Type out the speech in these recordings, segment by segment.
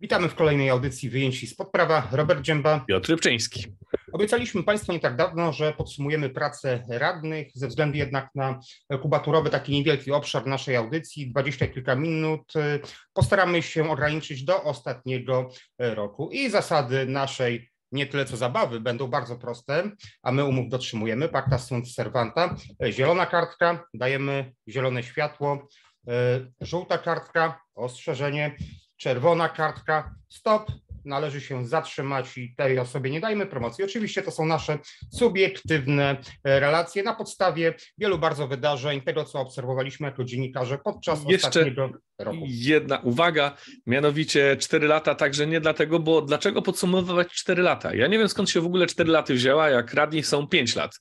Witamy w kolejnej audycji Wyjęci z podprawa. Robert Dzięba. Piotr Rybczyński. Obiecaliśmy Państwu nie tak dawno, że podsumujemy pracę radnych, ze względu jednak na kubaturowy, taki niewielki obszar naszej audycji, 20 kilka minut. Postaramy się ograniczyć do ostatniego roku i zasady naszej nie tyle co zabawy, będą bardzo proste, a my umów dotrzymujemy. Pacta sunt servanta. Zielona kartka, dajemy zielone światło. E, żółta kartka, ostrzeżenie, czerwona kartka, stop, należy się zatrzymać i tej osobie nie dajmy promocji. Oczywiście to są nasze subiektywne e, relacje na podstawie wielu bardzo wydarzeń, tego co obserwowaliśmy jako dziennikarze podczas Jeszcze ostatniego roku. Jedna uwaga, mianowicie 4 lata, także nie dlatego, bo dlaczego podsumowywać 4 lata? Ja nie wiem skąd się w ogóle 4 lata wzięła, jak radni są 5 lat.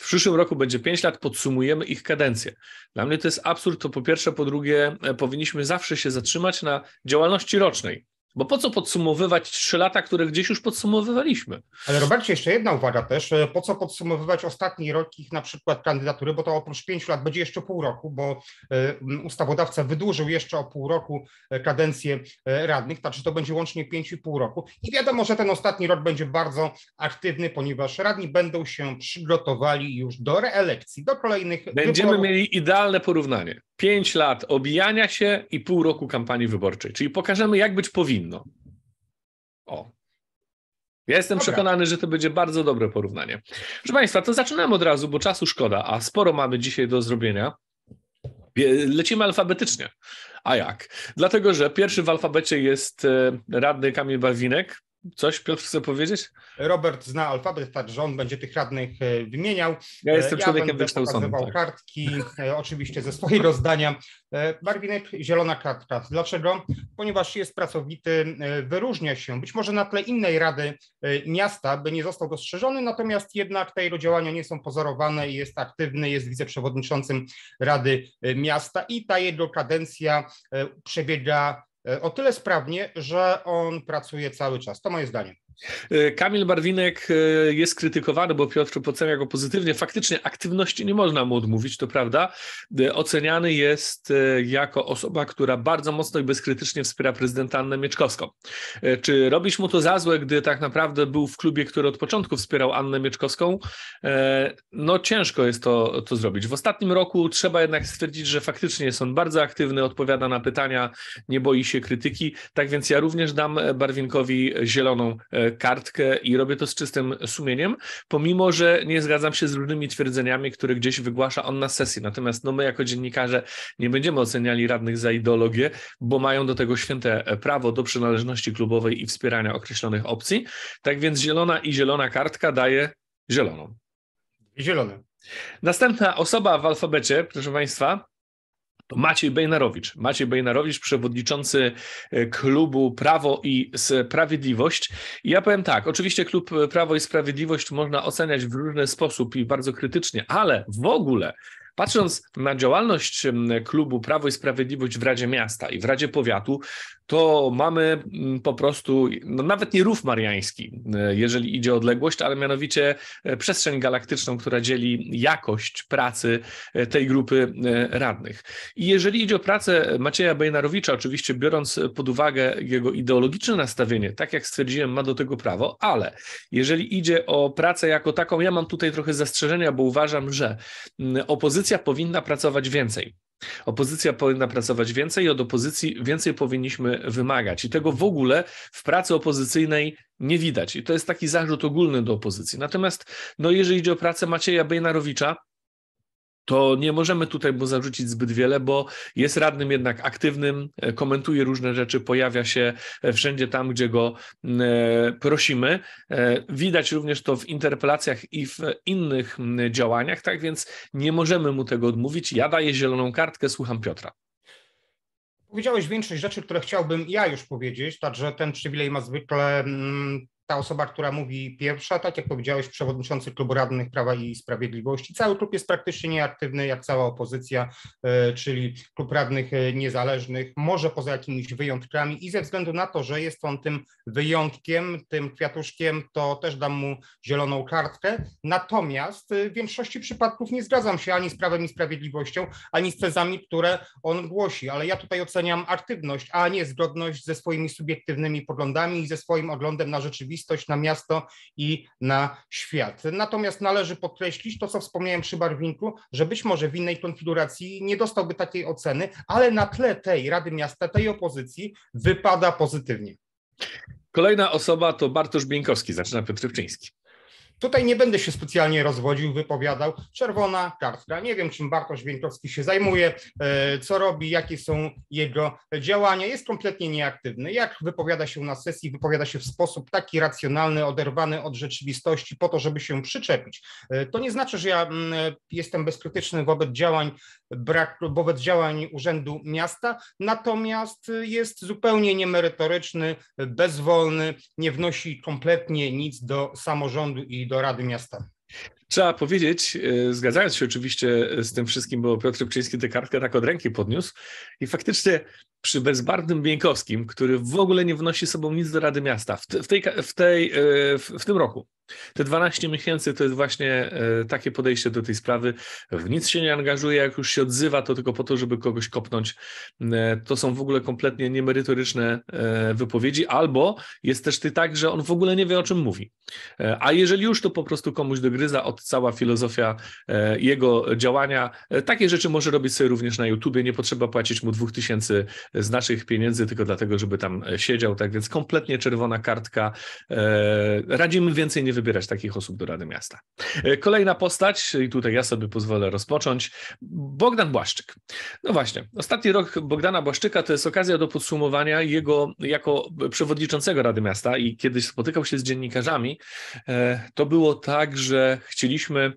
W przyszłym roku będzie 5 lat, podsumujemy ich kadencję. Dla mnie to jest absurd, to po pierwsze, po drugie e, powinniśmy zawsze się zatrzymać na działalności rocznej. Bo po co podsumowywać trzy lata, które gdzieś już podsumowywaliśmy? Ale Robercie, jeszcze jedna uwaga też. E, po co podsumowywać ostatni rok ich na przykład kandydatury, bo to oprócz pięciu lat będzie jeszcze pół roku, bo e, ustawodawca wydłużył jeszcze o pół roku e, kadencję radnych, także to będzie łącznie pięciu i pół roku. I wiadomo, że ten ostatni rok będzie bardzo aktywny, ponieważ radni będą się przygotowali już do reelekcji, do kolejnych Będziemy wyborów. mieli idealne porównanie. 5 lat obijania się i pół roku kampanii wyborczej. Czyli pokażemy, jak być powinno. O. Ja jestem Dobra. przekonany, że to będzie bardzo dobre porównanie. Proszę Państwa, to zaczynamy od razu, bo czasu szkoda, a sporo mamy dzisiaj do zrobienia. Lecimy alfabetycznie. A jak? Dlatego, że pierwszy w alfabecie jest e, radny Kamil Bawinek, Coś Piotr chce powiedzieć? Robert zna alfabet, także on będzie tych radnych e, wymieniał. Ja jestem e, ja człowiekiem wykształconym. Ja tak. kartki, e, oczywiście ze swojego zdania. Barwinek, zielona kartka. Dlaczego? Ponieważ jest pracowity, wyróżnia się. Być może na tle innej rady miasta by nie został dostrzeżony, natomiast jednak te jego działania nie są pozorowane i jest aktywny, jest wiceprzewodniczącym Rady Miasta i ta jego kadencja przebiega E, o tyle sprawnie, że on pracuje cały czas. To moje zdanie. E, Kamil Barwinek e, jest krytykowany, bo Piotr ocenia go pozytywnie. Faktycznie aktywności nie można mu odmówić, to prawda. E, oceniany jest jako osoba, która bardzo mocno i bezkrytycznie wspiera prezydenta Annę Mieczkowską. Czy robisz mu to za złe, gdy tak naprawdę był w klubie, który od początku wspierał Annę Mieczkowską? No ciężko jest to, to zrobić. W ostatnim roku trzeba jednak stwierdzić, że faktycznie jest on bardzo aktywny, odpowiada na pytania, nie boi się krytyki. Tak więc ja również dam Barwinkowi zieloną kartkę i robię to z czystym sumieniem, pomimo, że nie zgadzam się z różnymi twierdzeniami, które gdzieś wygłasza on na sesji. Natomiast no, my jako dziennikarze nie będziemy oceniali radnych za ideologię, bo mają do tego święte prawo do przynależności klubowej i wspierania określonych opcji. Tak więc zielona i zielona kartka daje zieloną. Zielone. Następna osoba w alfabecie, proszę Państwa, to Maciej Bejnarowicz. Maciej Bejnarowicz, przewodniczący e, klubu Prawo i Sprawiedliwość. I ja powiem tak, oczywiście klub e, Prawo i Sprawiedliwość można oceniać w różny sposób i bardzo krytycznie, ale w ogóle Patrząc na działalność klubu Prawo i Sprawiedliwość w Radzie Miasta i w Radzie Powiatu, to mamy mm, po prostu no nawet nie rów mariański, e, jeżeli idzie o odległość, ale mianowicie e, przestrzeń galaktyczną, która dzieli jakość pracy e, tej grupy radnych. I jeżeli idzie o pracę Macieja Bejnarowicza, oczywiście biorąc pod uwagę jego ideologiczne nastawienie, tak jak stwierdziłem, ma do tego prawo, ale jeżeli idzie o pracę jako taką, ja mam tutaj trochę zastrzeżenia, bo uważam, że mm, opozycja powinna pracować więcej. Opozycja powinna pracować więcej, od opozycji więcej powinniśmy wymagać. I tego w ogóle w pracy opozycyjnej nie widać. I to jest taki zarzut ogólny do opozycji. Natomiast no, jeżeli idzie o pracę Macieja Bejnarowicza, to nie możemy tutaj mu zarzucić zbyt wiele, bo jest radnym jednak aktywnym, e, komentuje różne rzeczy, pojawia się e, wszędzie tam, gdzie go e, prosimy. Widać również to w interpelacjach i w innych działaniach, tak więc nie możemy mu tego odmówić. Ja daję zieloną kartkę, słucham Piotra. Powiedziałeś większość rzeczy, które chciałbym ja już powiedzieć, także ten przywilej ma zwykle mm, ta osoba, która mówi pierwsza, tak jak powiedziałeś, przewodniczący klubu radnych Prawa i Sprawiedliwości. Cały klub jest praktycznie nieaktywny, jak cała opozycja, e, czyli klub radnych e, niezależnych, może poza jakimiś wyjątkami i ze względu na to, że jest on tym wyjątkiem, tym kwiatuszkiem, to też dam mu zieloną kartkę. Natomiast e, w większości przypadków nie zgadzam się ani z Prawem i Sprawiedliwością, ani z tezami, które on głosi, ale ja tutaj oceniam aktywność, a nie zgodność ze swoimi subiektywnymi poglądami i ze swoim oglądem na rzeczywistość rzeczywistość, na miasto i na świat. Natomiast należy podkreślić to, co wspomniałem przy Barwinku, że być może w innej konfiguracji nie dostałby takiej oceny, ale na tle tej Rady Miasta, tej opozycji wypada pozytywnie. Kolejna osoba to Bartosz Bieńkowski, zaczyna Piotr Rybczyński. Tutaj nie będę się specjalnie rozwodził, wypowiadał. Czerwona kartka. Nie wiem, czym Bartosz Wieńkowski się zajmuje, e, co robi, jakie są jego działania. Jest kompletnie nieaktywny. Jak wypowiada się na sesji, wypowiada się w sposób taki racjonalny, oderwany od rzeczywistości, po to, żeby się przyczepić. E, to nie znaczy, że ja mm, e, jestem bezkrytyczny wobec działań brak, wobec działań Urzędu Miasta, natomiast jest zupełnie niemerytoryczny, bezwolny, nie wnosi kompletnie nic do samorządu i do Rady Miasta. Trzeba powiedzieć, e, zgadzając się oczywiście z tym wszystkim, bo Piotr Pczyński tę kartkę tak od ręki podniósł i faktycznie przy bezbarwnym Bieńkowskim, który w ogóle nie wnosi sobą nic do Rady Miasta w, tej, w, tej, e, w tym roku, te 12 miesięcy to jest właśnie e, takie podejście do tej sprawy. W nic się nie angażuje, jak już się odzywa, to tylko po to, żeby kogoś kopnąć. E, to są w ogóle kompletnie niemerytoryczne e, wypowiedzi, albo jest też ty tak, że on w ogóle nie wie, o czym mówi. A jeżeli już, to po prostu komuś dogryza od cała filozofia jego działania. Takie rzeczy może robić sobie również na YouTubie. Nie potrzeba płacić mu 2000 z naszych pieniędzy, tylko dlatego, żeby tam siedział. Tak więc kompletnie czerwona kartka. Radzimy więcej nie wybierać takich osób do Rady Miasta. E, kolejna postać, i tutaj ja sobie pozwolę rozpocząć, Bogdan Błaszczyk. No właśnie, ostatni rok Bogdana Błaszczyka to jest okazja do podsumowania jego jako przewodniczącego Rady Miasta i kiedy spotykał się z dziennikarzami, e, to było tak, że chcieliśmy,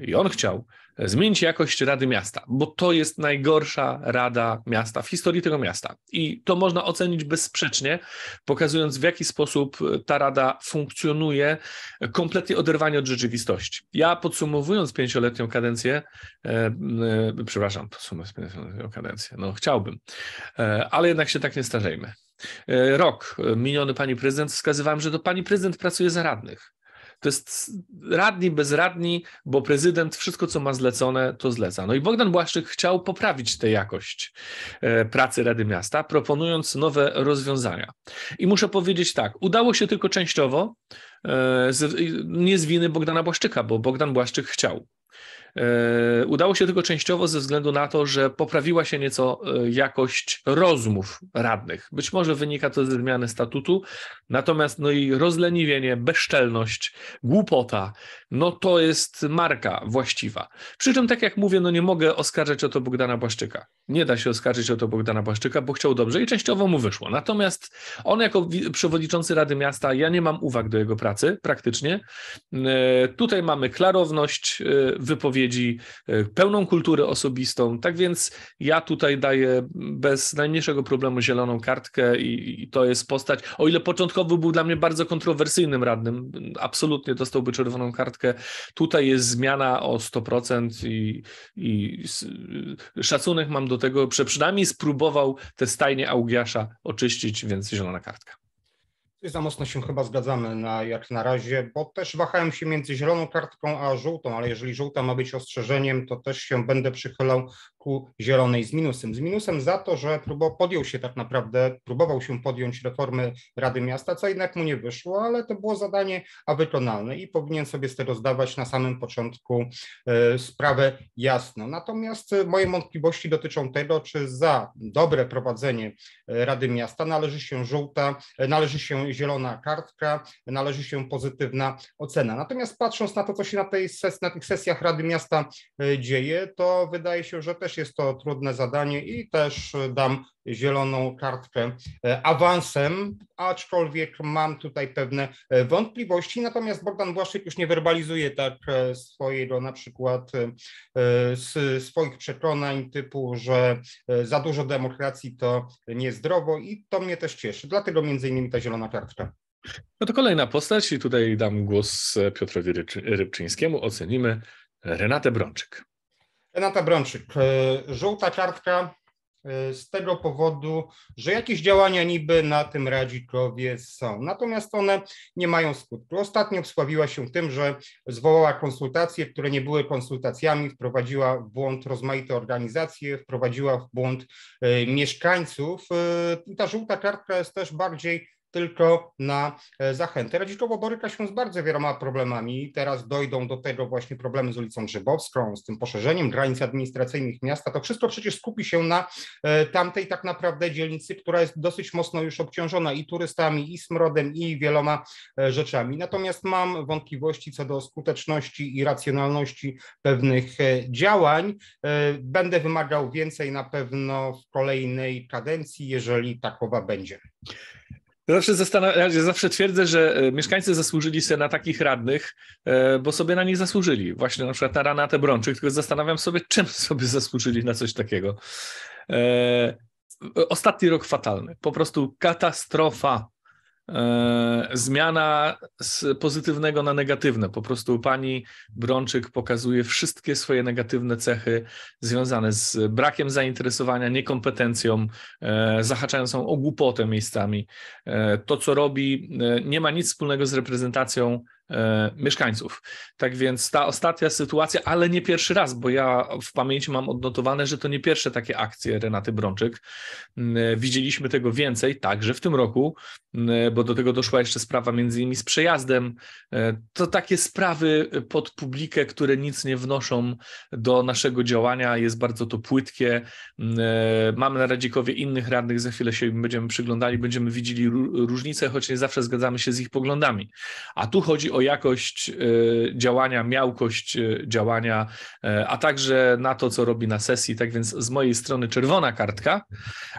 i on chciał, Zmienić jakość Rady Miasta, bo to jest najgorsza Rada Miasta w historii tego miasta. I to można ocenić bezsprzecznie, pokazując w jaki sposób e, ta Rada funkcjonuje, e, kompletnie oderwanie od rzeczywistości. Ja podsumowując pięcioletnią kadencję, e, e, przepraszam, podsumowując pięcioletnią kadencję, no chciałbym, e, ale jednak się tak nie starzejmy. E, rok miniony pani prezydent, wskazywałem, że to pani prezydent pracuje za radnych to jest radni, bezradni, bo prezydent wszystko, co ma zlecone, to zleca. No i Bogdan Błaszczyk chciał poprawić tę jakość e, pracy Rady Miasta, proponując nowe rozwiązania. I muszę powiedzieć tak, udało się tylko częściowo, e, nie z winy Bogdana Błaszczyka, bo Bogdan Błaszczyk chciał. E, udało się tylko częściowo ze względu na to, że poprawiła się nieco e, jakość rozmów radnych. Być może wynika to ze zmiany statutu, natomiast no i rozleniwienie, bezczelność, głupota, no to jest marka właściwa. Przy czym, tak jak mówię, no nie mogę oskarżać o to Bogdana Błaszczyka. Nie da się oskarżyć o to Bogdana Błaszczyka, bo chciał dobrze i częściowo mu wyszło. Natomiast on jako przewodniczący Rady Miasta, ja nie mam uwag do jego pracy praktycznie. E, tutaj mamy klarowność wypowiedzi, wypowiedzi, e, pełną kulturę osobistą. Tak więc ja tutaj daję bez najmniejszego problemu zieloną kartkę i, i to jest postać. O ile początkowo był dla mnie bardzo kontrowersyjnym radnym, absolutnie dostałby czerwoną kartkę. Tutaj jest zmiana o 100% i, i e, szacunek mam do tego, że przynajmniej spróbował te stajnie Augiasza oczyścić, więc zielona kartka za mocno się chyba zgadzamy na, jak na razie, bo też wahałem się między zieloną kartką a żółtą, ale jeżeli żółta ma być ostrzeżeniem, to też się będę przychylał zielonej z minusem. Z minusem za to, że próbował, podjął się tak naprawdę, próbował się podjąć reformy Rady Miasta, co jednak mu nie wyszło, ale to było zadanie wykonalne i powinien sobie z tego zdawać na samym początku e, sprawę jasno. Natomiast moje wątpliwości dotyczą tego, czy za dobre prowadzenie e, Rady Miasta należy się żółta, e, należy się zielona kartka, należy się pozytywna ocena. Natomiast patrząc na to, co się na, tej ses- na tych sesjach Rady Miasta dzieje, to wydaje się, że też jest to trudne zadanie i też dam zieloną kartkę e, awansem, aczkolwiek mam tutaj pewne e, wątpliwości. Natomiast Bogdan Błaszczyk już nie werbalizuje tak e, swojego na przykład swoich przekonań typu, że za dużo demokracji to niezdrowo i to mnie też cieszy. Dlatego między innymi ta zielona kartka. No to kolejna postać i tutaj dam głos Piotrowi Rybczyńskiemu. Ocenimy Renatę Brączyk. Renata Brączyk, e, żółta kartka e, z tego powodu, że jakieś działania niby na tym Radzikowie są, natomiast one nie mają skutku. Ostatnio wsławiła się tym, że zwołała konsultacje, które nie były konsultacjami, wprowadziła w błąd rozmaite organizacje, wprowadziła w błąd e, mieszkańców. Ta żółta kartka jest też bardziej tylko na e, zachętę. Radzikowo boryka się z bardzo wieloma problemami. Teraz dojdą do tego właśnie problemy z ulicą Grzybowską, z tym poszerzeniem granic administracyjnych miasta. To wszystko przecież skupi się na e, tamtej tak naprawdę dzielnicy, która jest dosyć mocno już obciążona i turystami, i smrodem, i wieloma e, rzeczami. Natomiast mam wątpliwości co do skuteczności i racjonalności pewnych działań. Będę wymagał więcej na pewno w kolejnej kadencji, jeżeli takowa będzie zawsze, ja zawsze twierdzę, że e, mieszkańcy zasłużyli sobie na takich radnych, e, bo sobie na nich zasłużyli. Właśnie na przykład na Ranatę Brączyk, tylko zastanawiam sobie, czym sobie zasłużyli na coś takiego. E, ostatni rok fatalny, po prostu katastrofa. E, zmiana z pozytywnego na negatywne. Po prostu pani Brączyk pokazuje wszystkie swoje negatywne cechy związane z brakiem zainteresowania, niekompetencją, e, zahaczającą o głupotę miejscami. E, to, co robi, nie ma nic wspólnego z reprezentacją E, mieszkańców. Tak więc ta ostatnia sytuacja, ale nie pierwszy raz, bo ja w pamięci mam odnotowane, że to nie pierwsze takie akcje Renaty Brączyk. Mm, e, widzieliśmy tego więcej także w tym roku, mm, e, bo do tego doszła jeszcze sprawa między innymi z przejazdem. To takie sprawy pod publikę, które nic nie wnoszą do naszego działania, jest bardzo to płytkie. Mm, Mamy na Radzikowie innych radnych, za chwilę się będziemy przyglądali, będziemy widzieli różnice, choć nie zawsze zgadzamy się z ich poglądami. A tu chodzi o o jakość e, działania, miałkość e, działania, e, a także na to, co robi na sesji. Tak więc z mojej strony czerwona kartka,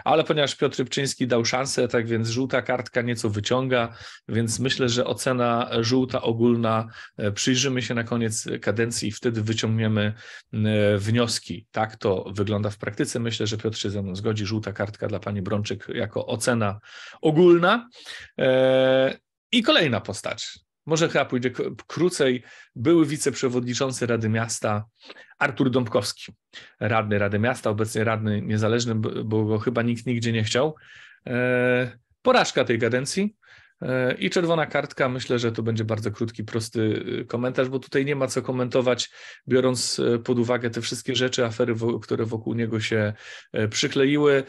ale ponieważ Piotr Rybczyński dał szansę, tak więc żółta kartka nieco wyciąga, więc myślę, że ocena żółta ogólna przyjrzymy się na koniec kadencji i wtedy wyciągniemy wnioski. Tak to wygląda w praktyce. Myślę, że Piotr się ze mną zgodzi. Żółta kartka dla pani Brączyk jako ocena ogólna. I kolejna postać może chyba pójdzie krócej, były wiceprzewodniczący Rady Miasta Artur Dąbkowski, radny Rady Miasta, obecnie radny niezależny, bo go chyba nikt nigdzie nie chciał. E, porażka tej kadencji, i czerwona kartka, myślę, że to będzie bardzo krótki, prosty y, komentarz, bo tutaj nie ma co komentować, biorąc y, pod uwagę te wszystkie rzeczy, afery, które wokół niego się y, przykleiły.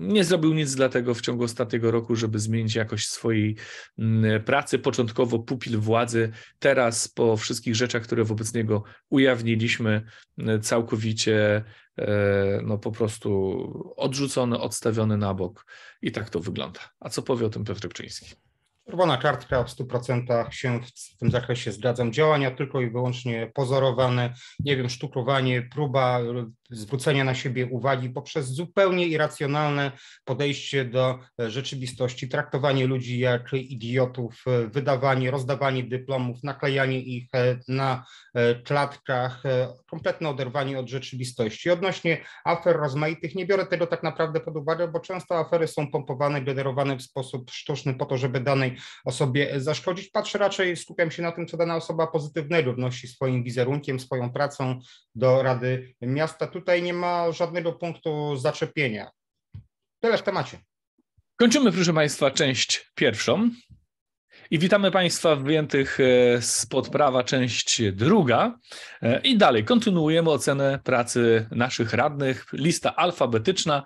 Nie zrobił nic dlatego w ciągu ostatniego roku, żeby zmienić jakość swojej mm, pracy. Początkowo pupil władzy, teraz po wszystkich rzeczach, które wobec niego ujawniliśmy, całkowicie no po prostu odrzucony, odstawiony na bok i tak to wygląda. A co powie o tym Piotr Pczyński? Czerwona kartka w 100% się w tym zakresie zgadzam. Działania tylko i wyłącznie pozorowane, nie wiem, sztukowanie, próba zwrócenia na siebie uwagi poprzez zupełnie irracjonalne podejście do e, rzeczywistości, traktowanie ludzi jak idiotów, e, wydawanie, rozdawanie dyplomów, naklejanie ich e, na klatkach, kompletne oderwanie od rzeczywistości. Odnośnie afer rozmaitych, nie biorę tego tak naprawdę pod uwagę, bo często afery są pompowane, generowane w sposób sztuczny po to, żeby danej osobie zaszkodzić. Patrzę raczej, skupiam się na tym, co dana osoba pozytywnego wnosi swoim wizerunkiem, swoją pracą do Rady Miasta tutaj nie ma żadnego punktu zaczepienia. Tyle w temacie. Kończymy, proszę Państwa, część pierwszą. I witamy Państwa wyjętych e, spod prawa, część druga. E, I dalej kontynuujemy ocenę pracy naszych radnych, lista alfabetyczna.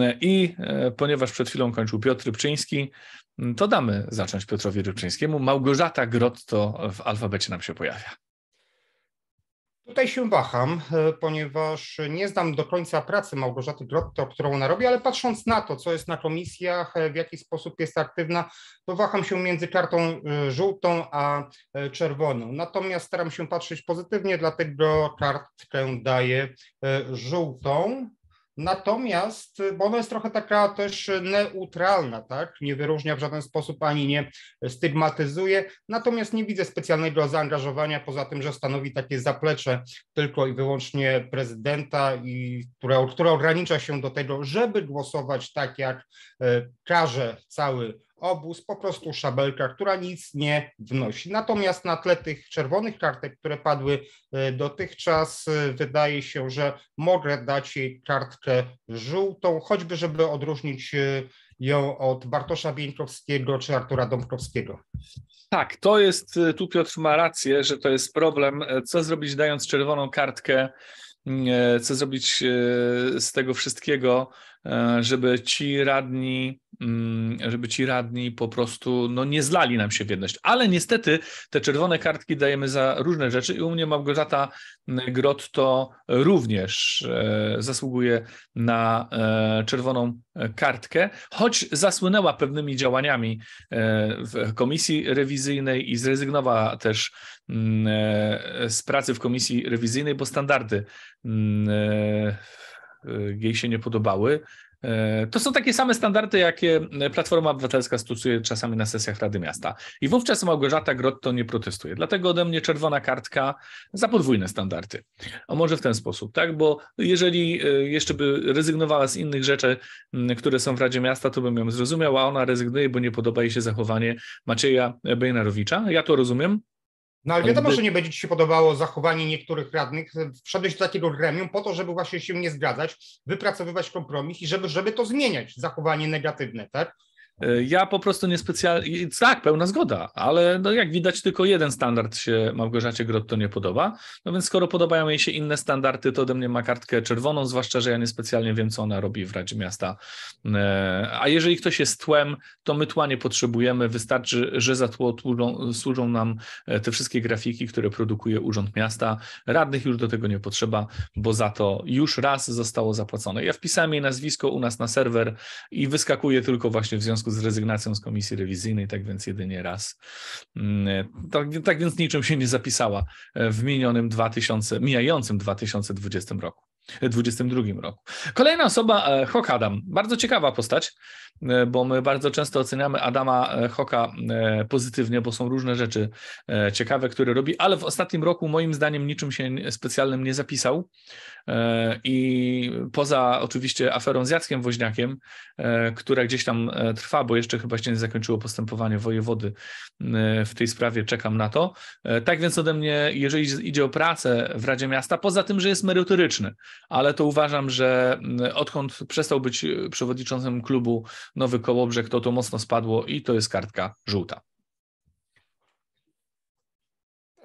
E, I ponieważ przed chwilą kończył Piotr Rybczyński, to damy zacząć Piotrowi Rybczyńskiemu. Małgorzata Grotto w alfabecie nam się pojawia. Tutaj się waham, e, ponieważ nie znam do końca pracy Małgorzaty Grotto, którą ona robi, ale patrząc na to, co jest na komisjach, e, w jaki sposób jest aktywna, to waham się między kartą e, żółtą a czerwoną. Natomiast staram się patrzeć pozytywnie, dlatego kartkę daję żółtą. Natomiast, bo ona jest trochę taka też neutralna, tak? Nie wyróżnia w żaden sposób ani nie stygmatyzuje. Natomiast nie widzę specjalnego zaangażowania, poza tym, że stanowi takie zaplecze tylko i wyłącznie prezydenta, i które, które ogranicza się do tego, żeby głosować tak, jak e, każe cały obóz, po prostu szabelka, która nic nie wnosi. Natomiast na tle tych czerwonych kartek, które padły e, dotychczas, e, wydaje się, że mogę dać jej kartkę żółtą, choćby żeby odróżnić e, ją od Bartosza Bieńkowskiego czy Artura Dąbrowskiego. Tak, to jest, tu Piotr ma rację, że to jest problem, co zrobić dając czerwoną kartkę, mm, co zrobić z tego wszystkiego, E, żeby ci radni, mm, żeby ci radni po prostu no, nie zlali nam się w jedność. Ale niestety te czerwone kartki dajemy za różne rzeczy i u mnie Małgorzata Grot to również e, zasługuje na e, czerwoną kartkę, choć zasłynęła pewnymi działaniami w komisji rewizyjnej i zrezygnowała też mm, z pracy w komisji rewizyjnej, bo standardy mm, E, jej się nie podobały. E, to są takie same standardy, jakie Platforma Obywatelska stosuje czasami na sesjach Rady Miasta. I wówczas Małgorzata Grotto nie protestuje. Dlatego ode mnie czerwona kartka za podwójne standardy. A może w ten sposób, tak? Bo jeżeli e, jeszcze by rezygnowała z innych rzeczy, które są w Radzie Miasta, to bym ją zrozumiał, a ona rezygnuje, bo nie podoba jej się zachowanie Macieja Bejnarowicza. Ja to rozumiem, no ale wiadomo, że nie będzie Ci się podobało zachowanie niektórych radnych, wszedłeś do takiego gremium po to, żeby właśnie się nie zgadzać, wypracowywać kompromis i żeby, żeby to zmieniać, zachowanie negatywne, tak? E, ja po prostu niespecjalnie, tak, pełna zgoda, ale no jak widać tylko jeden standard się Małgorzacie Grotto nie podoba, no więc skoro podobają jej się inne standardy, to ode mnie ma kartkę czerwoną, zwłaszcza, że ja niespecjalnie wiem, co ona robi w Radzie Miasta. E, a jeżeli ktoś jest tłem, to my tła nie potrzebujemy, wystarczy, że za tło służą nam e, te wszystkie grafiki, które produkuje Urząd Miasta. Radnych już do tego nie potrzeba, bo za to już raz zostało zapłacone. Ja wpisałem jej nazwisko u nas na serwer i wyskakuje tylko właśnie w związku związku z rezygnacją z komisji rewizyjnej, tak więc jedynie raz. Mm, tak, tak więc niczym się nie zapisała w minionym 2000, mijającym 2020 roku. 2022 roku. Kolejna osoba, e, Hok Adam. Bardzo ciekawa postać, e, bo my bardzo często oceniamy Adama e, Hoka pozytywnie, bo są różne rzeczy ciekawe, które robi, ale w ostatnim roku moim zdaniem niczym się specjalnym nie zapisał i poza oczywiście aferą z Jackiem Woźniakiem, która gdzieś tam trwa, bo jeszcze chyba się nie zakończyło postępowanie wojewody w tej sprawie, czekam na to. Tak więc ode mnie, jeżeli idzie o pracę w Radzie Miasta, poza tym, że jest merytoryczny, ale to uważam, że mm, odkąd przestał być e, przewodniczącym klubu Nowy Kołobrzeg, to to mocno spadło i to jest kartka żółta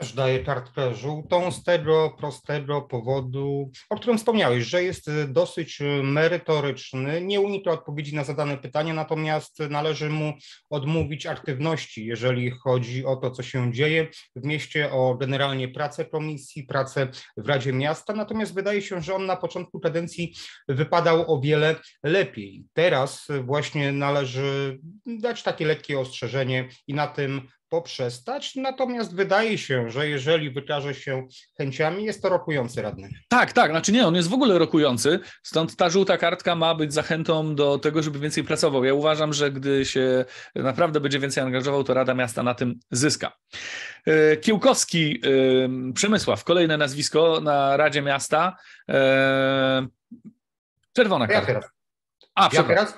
też daje kartkę żółtą z tego prostego powodu, o którym wspomniałeś, że jest dosyć merytoryczny, nie unika odpowiedzi na zadane pytania, natomiast należy mu odmówić aktywności, jeżeli chodzi o to, co się dzieje w mieście, o generalnie pracę komisji, pracę w Radzie Miasta. Natomiast wydaje się, że on na początku kadencji wypadał o wiele lepiej. Teraz właśnie należy dać takie lekkie ostrzeżenie i na tym poprzestać, natomiast wydaje się, że jeżeli wykaże się chęciami, jest to rokujący radny. Tak, tak, znaczy nie, on jest w ogóle rokujący, stąd ta żółta kartka ma być zachętą do tego, żeby więcej pracował. Ja uważam, że gdy się naprawdę będzie więcej angażował, to Rada Miasta na tym zyska. E, Kiełkowski, e, Przemysław, kolejne nazwisko na Radzie Miasta. E, czerwona kartka. Ja teraz. A, ja teraz?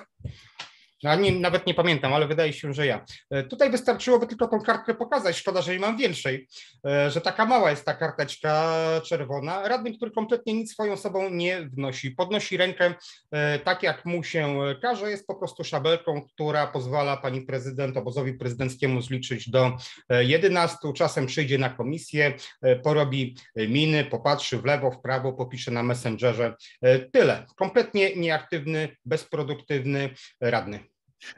No, nie, nawet nie pamiętam, ale wydaje się, że ja. E, tutaj wystarczyłoby tylko tą kartkę pokazać. Szkoda, że nie mam większej, e, że taka mała jest ta karteczka czerwona. Radny, który kompletnie nic swoją sobą nie wnosi. Podnosi rękę e, tak, jak mu się każe. Jest po prostu szabelką, która pozwala pani prezydent, obozowi prezydenckiemu zliczyć do 11. Czasem przyjdzie na komisję, porobi miny, popatrzy w lewo, w prawo, popisze na Messengerze. Tyle. Kompletnie nieaktywny, bezproduktywny radny.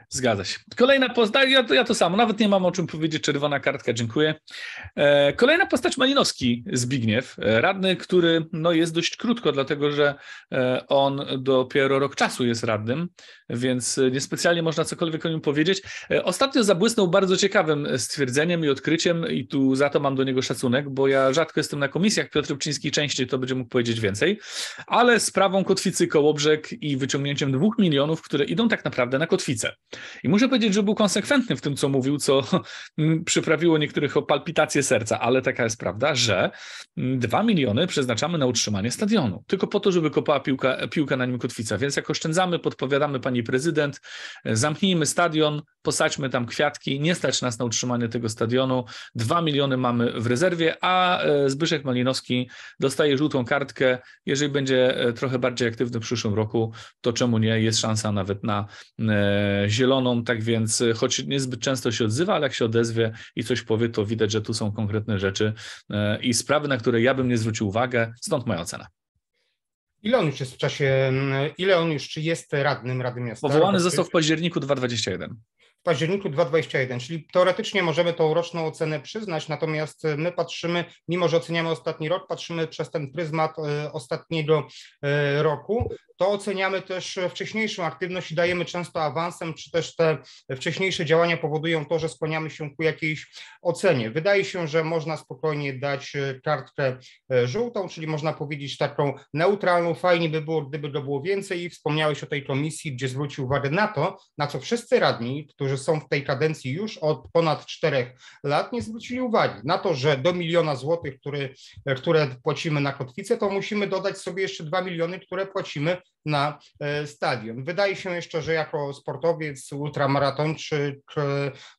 Zgadza się. Kolejna postać, ja to, ja to samo, nawet nie mam o czym powiedzieć, czerwona kartka, dziękuję. E, kolejna postać Malinowski, Zbigniew, e, radny, który no, jest dość krótko, dlatego że e, on dopiero rok czasu jest radnym, więc e, niespecjalnie można cokolwiek o nim powiedzieć. E, ostatnio zabłysnął bardzo ciekawym e, stwierdzeniem i odkryciem i tu za to mam do niego szacunek, bo ja rzadko jestem na komisjach, Piotr Pczyński częściej to będzie mógł powiedzieć więcej, ale sprawą kotwicy Kołobrzeg i wyciągnięciem dwóch milionów, które idą tak naprawdę na kotwicę. I muszę powiedzieć, że był konsekwentny w tym, co mówił, co przyprawiło niektórych o palpitację serca, ale taka jest prawda, że 2 miliony przeznaczamy na utrzymanie stadionu, tylko po to, żeby kopała piłka, piłka na nim kotwica. Więc jak oszczędzamy, podpowiadamy pani prezydent, e, zamknijmy stadion, posadźmy tam kwiatki, nie stać nas na utrzymanie tego stadionu. 2 miliony mamy w rezerwie, a e, Zbyszek Malinowski dostaje żółtą kartkę. Jeżeli będzie e, trochę bardziej aktywny w przyszłym roku, to czemu nie? Jest szansa nawet na zieloną, tak więc y, choć niezbyt często się odzywa, ale jak się odezwie i coś powie, to widać, że tu są konkretne rzeczy e, i sprawy, na które ja bym nie zwrócił uwagę, stąd moja ocena. Ile on już jest w czasie, mm, ile on już jest radnym Rady Miasta? Powołany został w październiku 2021 w październiku 2021, czyli teoretycznie możemy tą roczną ocenę przyznać, natomiast e, my patrzymy, mimo że oceniamy ostatni rok, patrzymy przez ten pryzmat e, ostatniego e, roku, to oceniamy też wcześniejszą aktywność i dajemy często awansem, czy też te wcześniejsze działania powodują to, że skłaniamy się ku jakiejś ocenie. Wydaje się, że można spokojnie dać kartkę żółtą, czyli można powiedzieć taką neutralną. Fajnie by było, gdyby go było więcej i wspomniałeś o tej komisji, gdzie zwrócił uwagę na to, na co wszyscy radni, którzy którzy są w tej kadencji już od ponad czterech lat, nie zwrócili uwagi na to, że do miliona złotych, który, które płacimy na kotwicę, to musimy dodać sobie jeszcze dwa miliony, które płacimy na e, stadion. Wydaje się jeszcze, że jako sportowiec, ultramaratończyk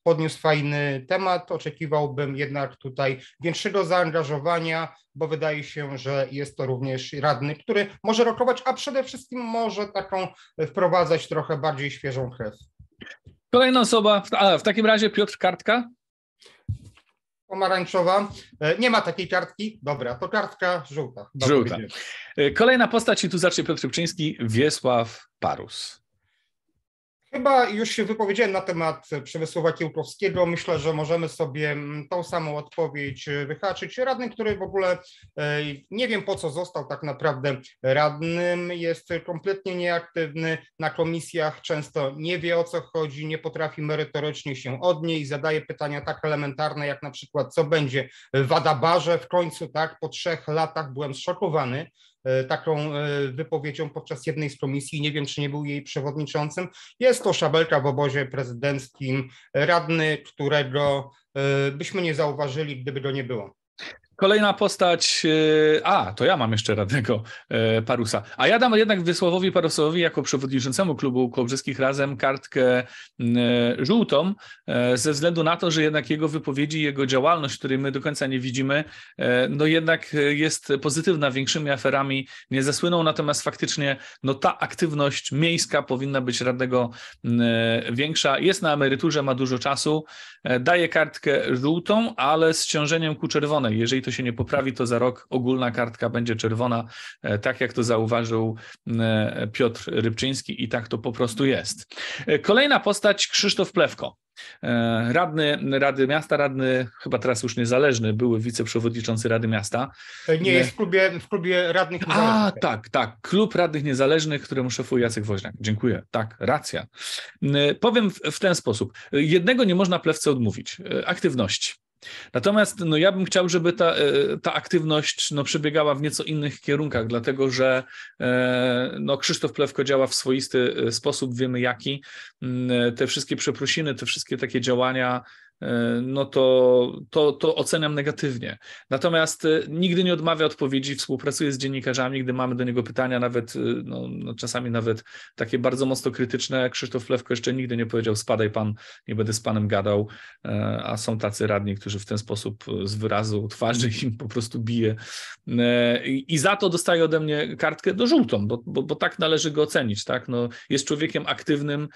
podniósł fajny temat. Oczekiwałbym jednak tutaj większego zaangażowania, bo wydaje się, że jest to również radny, który może rokować, a przede wszystkim może taką wprowadzać trochę bardziej świeżą krew. Kolejna osoba, a w takim razie Piotr Kartka. Pomarańczowa. E, nie ma takiej kartki. Dobra, to kartka żółta. Dobra, żółta. E, kolejna postać i tu zacznie Piotr Szybczyński, Wiesław Parus. Chyba już się wypowiedziałem na temat Przemysława Kiełkowskiego. Myślę, że możemy sobie mm, tą samą odpowiedź e, wyhaczyć. Radny, który w ogóle e, nie wiem po co został tak naprawdę radnym, jest kompletnie nieaktywny na komisjach, często nie wie o co chodzi, nie potrafi merytorycznie się odnieść, zadaje pytania tak elementarne jak na przykład co będzie w Adabarze w końcu, tak, po trzech latach byłem zszokowany, E, taką e, wypowiedzią podczas jednej z komisji, nie wiem czy nie był jej przewodniczącym. Jest to szabelka w obozie prezydenckim, radny, którego e, byśmy nie zauważyli, gdyby go nie było. Kolejna postać. E, a, to ja mam jeszcze radnego e, Parusa. A ja dam jednak Wysławowi Parusowi jako przewodniczącemu klubu Kołbrzyskich Razem kartkę e, żółtą, ze względu na to, że jednak jego wypowiedzi, jego działalność, której my do końca nie widzimy, no jednak jest pozytywna, większymi aferami nie zasłynął, natomiast faktycznie no ta aktywność miejska powinna być radnego większa. Jest na emeryturze, ma dużo czasu, daje kartkę żółtą, ale z ciążeniem ku czerwonej. Jeżeli to się nie poprawi, to za rok ogólna kartka będzie czerwona, e, tak jak to zauważył e, Piotr Rybczyński i tak to po prostu jest. E, kolejna postać Krzysztof Plewko. Radny Rady Miasta, radny chyba teraz już niezależny, były wiceprzewodniczący Rady Miasta. Nie, jest w klubie, w klubie radnych niezależnych. A, tak, tak. Klub Radnych Niezależnych, któremu szefuje Jacek Woźniak. Dziękuję. Tak, racja. Powiem w ten sposób. Jednego nie można plewce odmówić. Aktywności. Natomiast no, ja bym chciał, żeby ta, e, ta aktywność no, przebiegała w nieco innych kierunkach, dlatego że e, no, Krzysztof Plewko działa w swoisty e, sposób, wiemy jaki. Mm, te wszystkie przeprosiny, te wszystkie takie działania E, no to, to, to oceniam negatywnie. Natomiast e, nigdy nie odmawia odpowiedzi, współpracuję z dziennikarzami, gdy mamy do niego pytania, nawet e, no, no czasami nawet takie bardzo mocno krytyczne. Krzysztof Lewko jeszcze nigdy nie powiedział: Spadaj pan, nie będę z panem gadał. A są tacy radni, którzy w ten sposób z wyrazu twarzy im po prostu bije. I za to dostaje ode mnie kartkę do no, żółtą, bo, bo, bo tak należy go ocenić. Tak? No, jest człowiekiem aktywnym,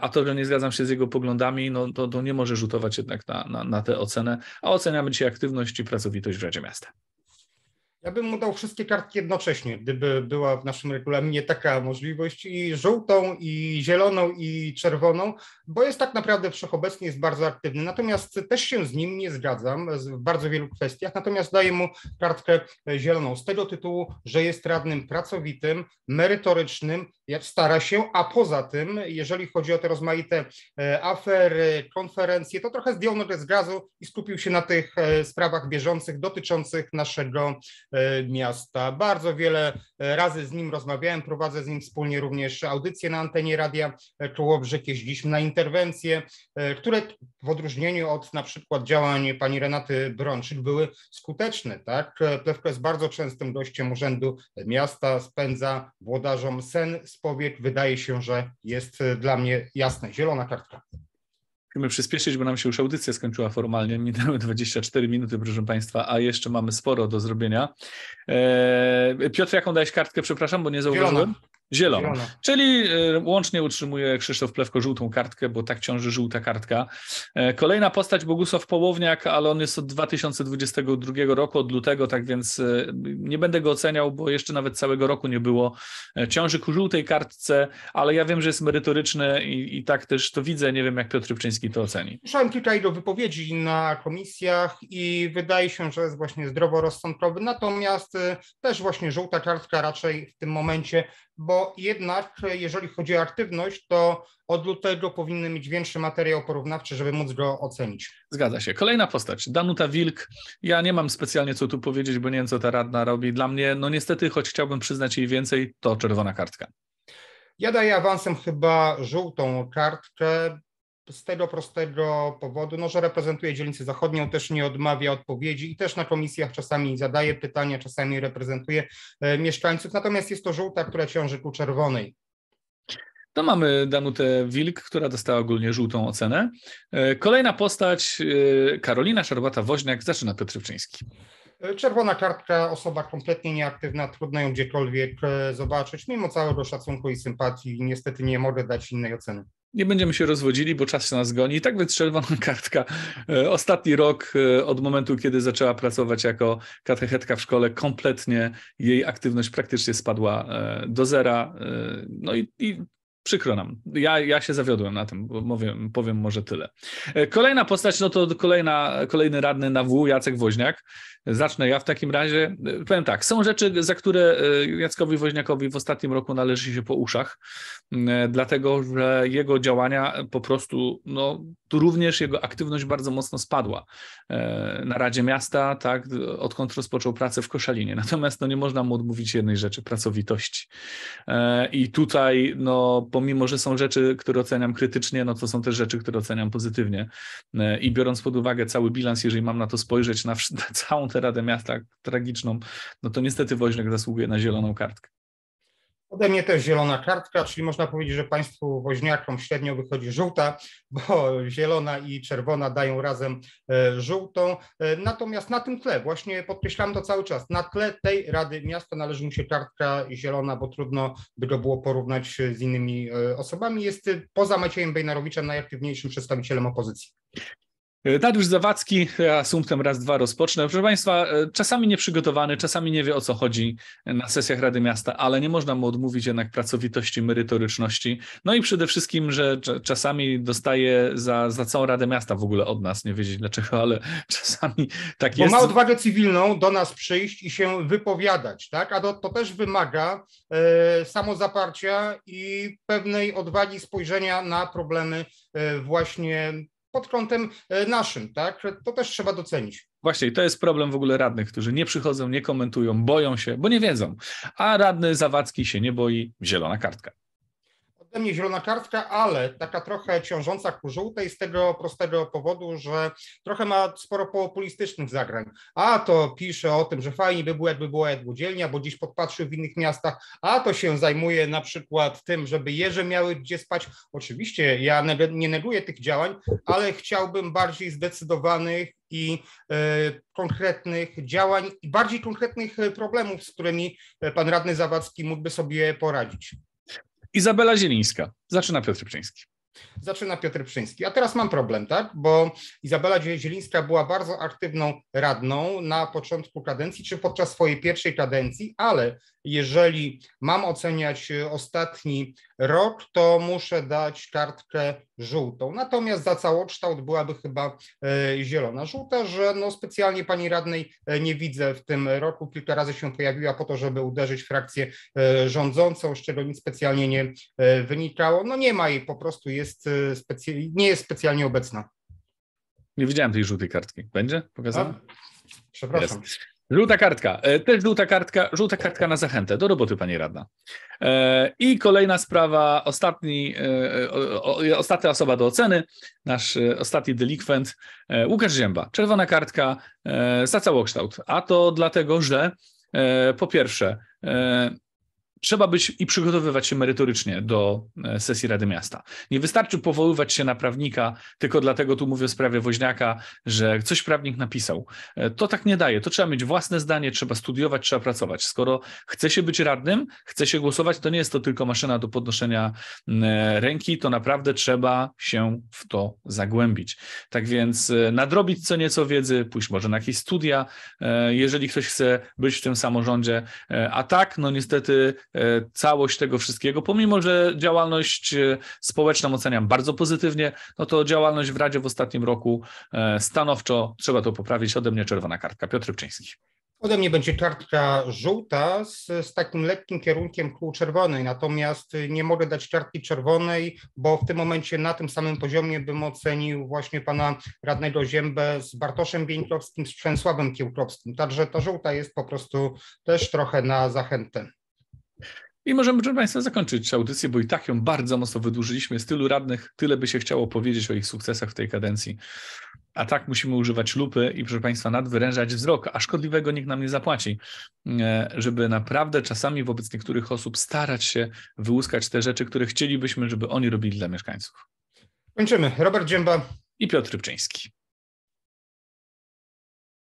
a to, że nie zgadzam się z jego poglądami, no, to, to nie może rzutować jednak na, na, na tę ocenę, a oceniamy dzisiaj aktywność i pracowitość w Radzie Miasta. Ja bym mu dał wszystkie kartki jednocześnie, gdyby była w naszym regulaminie taka możliwość i żółtą, i zieloną, i czerwoną, bo jest tak naprawdę wszechobecny, jest bardzo aktywny. Natomiast też się z nim nie zgadzam w bardzo wielu kwestiach, natomiast daję mu kartkę e, zieloną z tego tytułu, że jest radnym pracowitym, merytorycznym, stara się, a poza tym, jeżeli chodzi o te rozmaite e, afery, konferencje, to trochę zdjął nogę z gazu i skupił się na tych e, sprawach bieżących dotyczących naszego E, miasta. Bardzo wiele e, razy z nim rozmawiałem, prowadzę z nim wspólnie również audycje na antenie radia Czołobrzyk, jeździliśmy na interwencje, e, które w odróżnieniu od na przykład działań pani Renaty Brączyk były skuteczne. Tak? Plewka jest bardzo częstym gościem Urzędu Miasta, spędza włodarzom sen z powiek. Wydaje się, że jest dla mnie jasne. Zielona kartka. Musimy przyspieszyć, bo nam się już audycja skończyła formalnie. Minęły 24 minuty, proszę Państwa, a jeszcze mamy sporo do zrobienia. Eee, Piotr, jaką dałeś kartkę? Przepraszam, bo nie zauważyłem. Zielona. Zieloną. Czyli e, łącznie utrzymuje Krzysztof Plewko żółtą kartkę, bo tak ciąży żółta kartka. E, kolejna postać Bogusław Połowniak, ale on jest od 2022 roku, od lutego, tak więc e, nie będę go oceniał, bo jeszcze nawet całego roku nie było. Ciąży ku żółtej kartce, ale ja wiem, że jest merytoryczny i, i tak też to widzę. Nie wiem, jak Piotr Rybczyński to oceni. Słyszałem kilka do wypowiedzi na komisjach i wydaje się, że jest właśnie zdroworozsądkowy, natomiast też właśnie żółta kartka raczej w tym momencie bo jednak jeżeli chodzi o aktywność, to od lutego powinny mieć większy materiał porównawczy, żeby móc go ocenić. Zgadza się. Kolejna postać, Danuta Wilk. Ja nie mam specjalnie co tu powiedzieć, bo nie wiem, co ta radna robi. Dla mnie, no niestety, choć chciałbym przyznać jej więcej, to czerwona kartka. Ja daję awansem chyba żółtą kartkę, z tego prostego powodu, no, że reprezentuje dzielnicę zachodnią, też nie odmawia odpowiedzi i też na komisjach czasami zadaje pytania, czasami reprezentuje e, mieszkańców. Natomiast jest to żółta, która ciąży ku czerwonej. No mamy Danutę Wilk, która dostała ogólnie żółtą ocenę. E, kolejna postać, e, Karolina Szarłata-Woźniak, zaczyna Piotr Wczyński. Czerwona kartka, osoba kompletnie nieaktywna, trudno ją gdziekolwiek zobaczyć. Mimo całego szacunku i sympatii, niestety nie mogę dać innej oceny nie będziemy się rozwodzili, bo czas się nas goni. I tak wystrzelwana kartka. E, ostatni rok e, od momentu, kiedy zaczęła pracować jako katechetka w szkole, kompletnie jej aktywność praktycznie spadła e, do zera. No i, i Przykro nam. Ja, ja się zawiodłem na tym, powiem, powiem może tyle. E, kolejna postać, no to kolejna, kolejny radny na W, Jacek Woźniak. Zacznę ja w takim razie. E, powiem tak, są rzeczy, za które e, Jackowi Woźniakowi w ostatnim roku należy się po uszach, dlatego że jego działania po prostu, no tu również jego aktywność bardzo mocno spadła na Radzie Miasta, tak, odkąd rozpoczął pracę w Koszalinie. Natomiast no, nie można mu odmówić jednej rzeczy, pracowitości. I tutaj no pomimo, że są rzeczy, które oceniam krytycznie, no to są też rzeczy, które oceniam pozytywnie. E, I biorąc pod uwagę cały bilans, jeżeli mam na to spojrzeć, na, na całą tę Radę Miasta tragiczną, no to niestety Woźnek zasługuje na zieloną kartkę. Ode mnie też zielona kartka, czyli można powiedzieć, że Państwu woźniakom średnio wychodzi żółta, bo zielona i czerwona dają razem e, żółtą. E, natomiast na tym tle, właśnie podkreślam to cały czas, na tle tej Rady Miasta należy mu się kartka zielona, bo trudno by go było porównać z innymi e, osobami. Jest poza Maciejem Bejnarowiczem najaktywniejszym przedstawicielem opozycji. E, Dariusz Zawadzki, e, asumptem raz, dwa rozpocznę. Proszę Państwa, e, czasami nieprzygotowany, czasami nie wie o co chodzi na sesjach Rady Miasta, ale nie można mu odmówić jednak pracowitości, merytoryczności. No i przede wszystkim, że czasami dostaje za, za całą Radę Miasta w ogóle od nas, nie wiedzieć dlaczego, ale czasami tak jest. Bo ma odwagę cywilną do nas przyjść i się wypowiadać, tak? A to, to też wymaga e, samozaparcia i pewnej odwagi spojrzenia na problemy e, właśnie pod kątem e, naszym, tak? To też trzeba docenić. Właśnie, i to jest problem w ogóle radnych, którzy nie przychodzą, nie komentują, boją się, bo nie wiedzą. A radny Zawadzki się nie boi, zielona kartka ode mnie zielona kartka, ale taka trochę ciążąca ku żółtej z tego prostego powodu, że trochę ma sporo populistycznych zagrań. A to pisze o tym, że fajnie by było, jakby była jadłodzielnia, bo dziś podpatrzył w innych miastach, a to się zajmuje na przykład tym, żeby jeże miały gdzie spać. Oczywiście ja nie neguję tych działań, ale chciałbym bardziej zdecydowanych i y, konkretnych działań i bardziej konkretnych problemów, z którymi e, pan radny Zawadzki mógłby sobie poradzić. Izabela Zielińska. Zaczyna Piotr Pczyński. Zaczyna Piotr Pczyński. A teraz mam problem, tak? Bo Izabela Zielińska była bardzo aktywną radną na początku kadencji, czy podczas swojej pierwszej kadencji, ale jeżeli mam oceniać y, ostatni rok, to muszę dać kartkę żółtą. Natomiast za całokształt byłaby chyba e, zielona. Żółta, że no specjalnie pani radnej e, nie widzę w tym roku. Kilka razy się pojawiła po to, żeby uderzyć frakcję e, rządzącą, z czego nic specjalnie nie wynikało. No nie ma jej, po prostu jest nie jest specjalnie obecna. Nie widziałem tej żółtej kartki. Będzie pokazana? Tak. Przepraszam. Jest. Żółta kartka, e, też żółta kartka, żółta kartka na zachętę. Do roboty, pani radna. E, I kolejna sprawa, ostatni, e, ostatnia osoba do oceny, nasz ostatni delikwent, Łukasz Zięba. Czerwona kartka za całokształt. A to dlatego, że po pierwsze, trzeba być i przygotowywać się merytorycznie do e, sesji Rady Miasta. Nie wystarczy powoływać się na prawnika, tylko dlatego tu mówię w sprawie woźniaka, że coś prawnik napisał. E, to tak nie daje. To trzeba mieć własne zdanie, trzeba studiować, trzeba pracować. Skoro chce się być radnym, chce się głosować, to nie jest to tylko maszyna do podnoszenia e, ręki, to naprawdę trzeba się w to zagłębić. Tak więc nadrobić co nieco wiedzy, pójść może na jakieś studia, jeżeli ktoś chce być w tym samorządzie. A tak, no niestety E, całość tego wszystkiego, pomimo że działalność e, społeczną oceniam bardzo pozytywnie, no to działalność w Radzie w ostatnim roku e, stanowczo trzeba to poprawić. Ode mnie czerwona kartka. Piotr Rybczyński. Ode mnie będzie kartka żółta z, z takim lekkim kierunkiem ku czerwonej, natomiast nie mogę dać kartki czerwonej, bo w tym momencie na tym samym poziomie bym ocenił właśnie pana radnego Ziębę z Bartoszem Bieńkowskim, z Przemysławem Kiełkowskim. Także ta żółta jest po prostu też trochę na zachętę. I możemy, proszę Państwa, zakończyć audycję, bo i tak ją bardzo mocno wydłużyliśmy. Z tylu radnych, tyle by się chciało powiedzieć o ich sukcesach w tej kadencji. A tak musimy używać lupy i, proszę Państwa, nadwyrężać wzrok, a szkodliwego nikt nam nie zapłaci, e, żeby naprawdę czasami wobec niektórych osób starać się wyłuskać te rzeczy, które chcielibyśmy, żeby oni robili dla mieszkańców. Kończymy. Robert Dzięba i Piotr Rybczyński.